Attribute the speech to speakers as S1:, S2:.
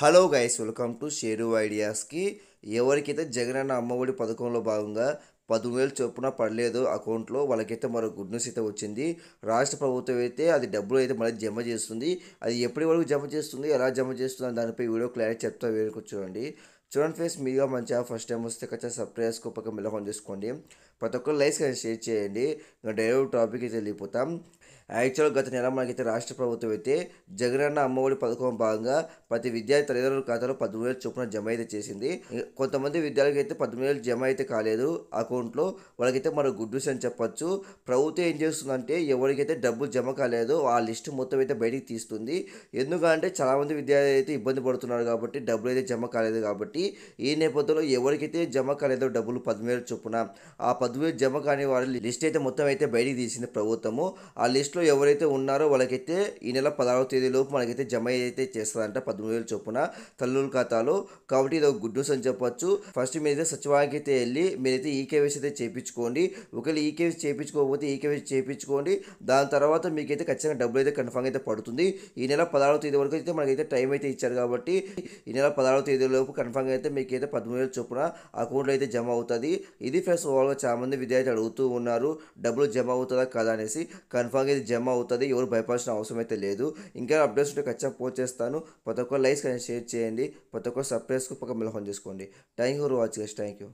S1: hello guys welcome to Sheru ఐడియాస్కి ఎవరికైతే జగన్ అన్న అమ్మఒడి పథకంలో భాగంగా వేలు చొప్పున పడలేదు అకౌంట్లో వాళ్ళకైతే మరో గుడ్ న్యూస్ అయితే వచ్చింది రాష్ట్ర ప్రభుత్వం అయితే అది డబ్బులు అయితే మళ్ళీ జమ చేస్తుంది అది ఎప్పటి వరకు జమ చేస్తుంది ఎలా జమ చేస్తుంది దానిపై వీడియో క్లారిటీ చెప్తా వేడుకొచ్చు చూడండి చూడండి ఫ్రెండ్స్ మీగా మంచిగా ఫస్ట్ టైం వస్తే ఖచ్చితంగా సబ్స్క్రైబ్ చేసుకో పక్క మిలకొని చేసుకోండి ప్రతి ఒక్కరు లైక్స్ కానీ షేర్ చేయండి డైరెక్ట్ టాపిక్ అయితే వెళ్ళిపోతాం యాక్చువల్ గత నెల మనకైతే రాష్ట్ర ప్రభుత్వం అయితే జగనన్న అమ్మఒడి పథకం భాగంగా ప్రతి విద్యార్థి తల్లిదండ్రుల ఖాతాలో పదమూడు వేలు చొప్పున జమ అయితే చేసింది కొంతమంది విద్యార్థులకి అయితే పదమూడు వేలు జమ అయితే కాలేదు అకౌంట్లో వాళ్ళకైతే మనకు గుడ్ న్యూస్ అని చెప్పొచ్చు ప్రభుత్వం ఏం చేస్తుందంటే ఎవరికైతే డబ్బులు జమ కాలేదు ఆ లిస్ట్ మొత్తం అయితే బయటికి తీస్తుంది ఎందుకంటే చాలామంది విద్యార్థులు అయితే ఇబ్బంది పడుతున్నారు కాబట్టి డబ్బులు అయితే జమ కాలేదు కాబట్టి కాబట్టి ఈ నేపథ్యంలో ఎవరికైతే జమ కాలేదో డబ్బులు పదివేలు చొప్పున ఆ పదివేలు జమ కాని వారి లిస్ట్ అయితే మొత్తం అయితే బయటికి తీసింది ప్రభుత్వము ఆ లిస్ట్లో ఎవరైతే ఉన్నారో వాళ్ళకైతే ఈ నెల పదహారవ తేదీలోపు మనకైతే జమ అయితే చేస్తారంట పదమూడు వేలు చొప్పున తల్లుల ఖాతాలో కాబట్టి ఇది ఒక గుడ్ న్యూస్ అని చెప్పొచ్చు ఫస్ట్ మీరైతే సచివాలయానికి అయితే వెళ్ళి మీరైతే ఈకేవైసీ అయితే చేయించుకోండి ఒకవేళ ఈకేవైసీ చేయించుకోకపోతే కేవైసీ చేయించుకోండి దాని తర్వాత మీకైతే ఖచ్చితంగా డబ్బులు అయితే కన్ఫామ్ అయితే పడుతుంది ఈ నెల పదహారవ తేదీ వరకు అయితే మనకైతే టైం అయితే ఇచ్చారు కాబట్టి ఈ నెల పదహారవ తేదీ లోపు కన్ఫామ్ పరంగా అయితే మీకు అయితే పదమూడు వేలు చొప్పున అకౌంట్లో అయితే జమ అవుతుంది ఇది ఫ్రెండ్స్ ఓవర్గా చాలామంది విద్యార్థులు అడుగుతూ ఉన్నారు డబ్బులు జమ అవుతుందా కదా అనేసి కన్ఫామ్గా అయితే జమ అవుతుంది ఎవరు భయపడాల్సిన అవసరం అయితే లేదు ఇంకా అప్డేట్స్ ఉంటే ఖచ్చితంగా పోస్ట్ చేస్తాను ప్రతి ఒక్క లైక్స్ కానీ షేర్ చేయండి ప్రతి ఒక్క సబ్స్క్రైబ్స్కి పక్క మిలహం చేసుకోండి thank you for watching thank you